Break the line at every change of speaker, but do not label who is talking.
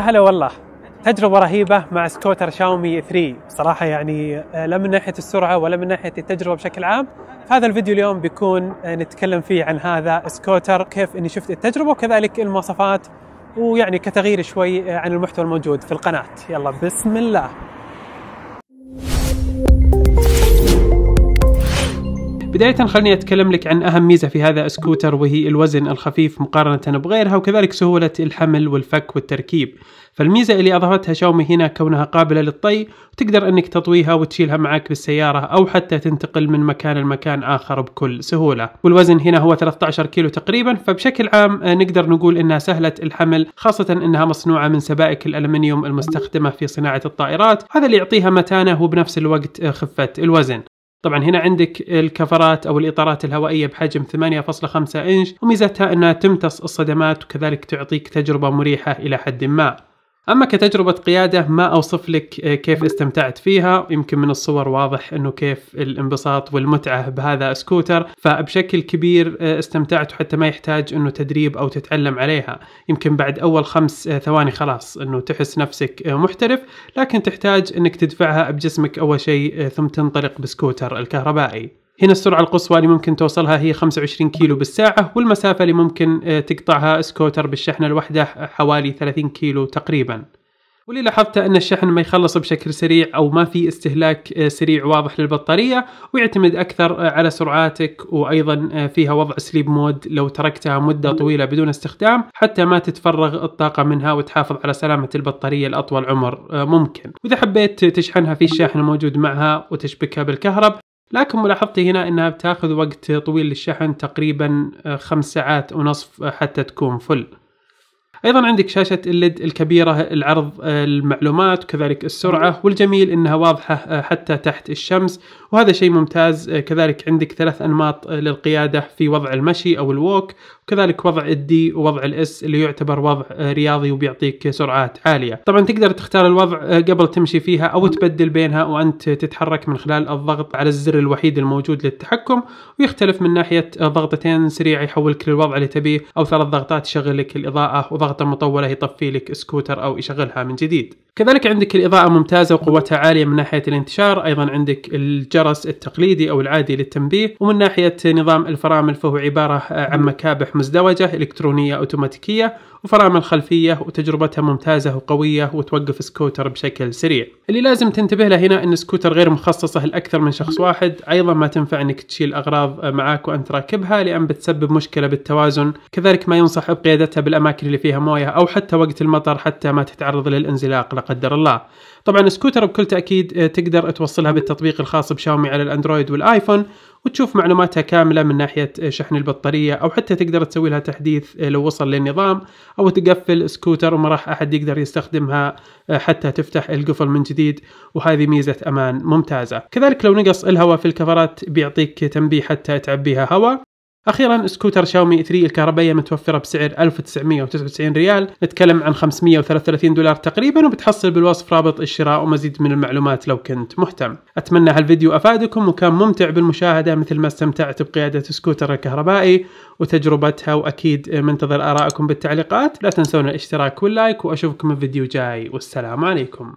هلا والله تجربة رهيبة مع سكوتر شاومي 3 صراحة يعني آه، لا من ناحية السرعة ولا من ناحية التجربة بشكل عام هذا الفيديو اليوم بيكون آه، نتكلم فيه عن هذا سكوتر كيف اني شفت التجربة وكذلك المواصفات ويعني كتغيير شوي آه، عن المحتوى الموجود في القناة يلا بسم الله بداية خليني أتكلم لك عن أهم ميزة في هذا السكوتر وهي الوزن الخفيف مقارنة بغيرها وكذلك سهولة الحمل والفك والتركيب فالميزة اللي أضافتها شاومي هنا كونها قابلة للطي وتقدر أنك تطويها وتشيلها معك بالسيارة أو حتى تنتقل من مكان لمكان آخر بكل سهولة والوزن هنا هو 13 كيلو تقريبا فبشكل عام آه، نقدر نقول أنها سهلة الحمل خاصة أنها مصنوعة من سبائك الألمنيوم المستخدمة في صناعة الطائرات هذا اللي يعطيها متانة وبنفس الوقت آه، خفة الوزن طبعا هنا عندك الكفرات او الاطارات الهوائيه بحجم 8.5 انش وميزتها انها تمتص الصدمات وكذلك تعطيك تجربه مريحه الى حد ما اما كتجربه قياده ما اوصف لك آه، كيف استمتعت فيها يمكن من الصور واضح انه كيف الانبساط والمتعه بهذا سكوتر فبشكل كبير آه، استمتعت وحتى ما يحتاج انه تدريب او تتعلم عليها يمكن بعد اول خمس آه، ثواني خلاص انه تحس نفسك محترف لكن تحتاج انك تدفعها بجسمك اول شيء ثم تنطلق بسكوتر الكهربائي هنا السرعة القصوى اللي ممكن توصلها هي 25 كيلو بالساعة والمسافة اللي ممكن آه، تقطعها سكوتر بالشحنة الواحدة حوالي 30 كيلو تقريبا واللي لاحظته أن الشحن ما يخلص بشكل سريع أو ما في استهلاك آه، سريع واضح للبطارية ويعتمد أكثر آه، على سرعاتك وأيضا فيها وضع سليب مود لو تركتها مدة طويلة بدون استخدام حتى ما تتفرغ الطاقة منها وتحافظ على سلامة البطارية لأطول عمر ممكن وإذا حبيت تشحنها في الشاحن موجود معها وتشبكها بالكهرب لكن ملاحظتي هنا انها بتاخذ وقت طويل للشحن تقريبا آه، خمس ساعات ونصف آه، حتى تكون فل ايضا عندك شاشه الليد الكبيره العرض آه، المعلومات وكذلك السرعه والجميل انها واضحه آه، حتى تحت الشمس وهذا شيء ممتاز آه، كذلك عندك ثلاث انماط للقياده في وضع المشي او الووك وكذلك وضع الدي ووضع الاس اللي يعتبر وضع رياضي وبيعطيك سرعات عاليه طبعا تقدر تختار الوضع قبل تمشي فيها او تبدل بينها وانت تتحرك من خلال الضغط على الزر الوحيد الموجود للتحكم ويختلف من ناحيه ضغطتين سريع يحولك للوضع اللي تبيه او ثلاث ضغطات يشغل لك الاضاءه وضغط ضغطة مطولة يطفي لك سكوتر أو يشغلها من جديد كذلك عندك الإضاءة ممتازة وقوتها عالية من ناحية الانتشار أيضا عندك الجرس التقليدي أو العادي للتنبيه ومن ناحية نظام الفرامل فهو عبارة عن مكابح مزدوجة إلكترونية أوتوماتيكية وفرامل خلفية وتجربتها ممتازة وقوية وتوقف سكوتر بشكل سريع اللي لازم تنتبه له هنا أن سكوتر غير مخصصة لأكثر من شخص واحد أيضا ما تنفع أنك تشيل أغراض معاك وأنت راكبها لأن بتسبب مشكلة بالتوازن كذلك ما ينصح بقيادتها بالأماكن اللي فيها موية أو حتى وقت المطر حتى ما تتعرض للانزلاق لا قدر الله طبعا سكوتر بكل تأكيد تقدر توصلها بالتطبيق الخاص بشاومي على الأندرويد والآيفون وتشوف معلوماتها كامله من ناحيه شحن البطاريه او حتى تقدر تسوي لها تحديث لو وصل للنظام او تقفل سكوتر وما راح احد يقدر يستخدمها آه، حتى تفتح القفل من جديد وهذه ميزه امان ممتازه كذلك لو نقص الهواء في الكفرات بيعطيك تنبيه حتى تعبيها هواء اخيرا سكوتر شاومي 3 الكهربائيه متوفره بسعر 1999 ريال نتكلم عن 533 دولار تقريبا وبتحصل بالوصف رابط الشراء ومزيد من المعلومات لو كنت مهتم اتمنى هالفيديو افادكم وكان ممتع بالمشاهده مثل ما استمتعت بقياده سكوتر الكهربائي وتجربتها واكيد منتظر ارائكم بالتعليقات لا تنسون الاشتراك واللايك واشوفكم في فيديو جاي والسلام عليكم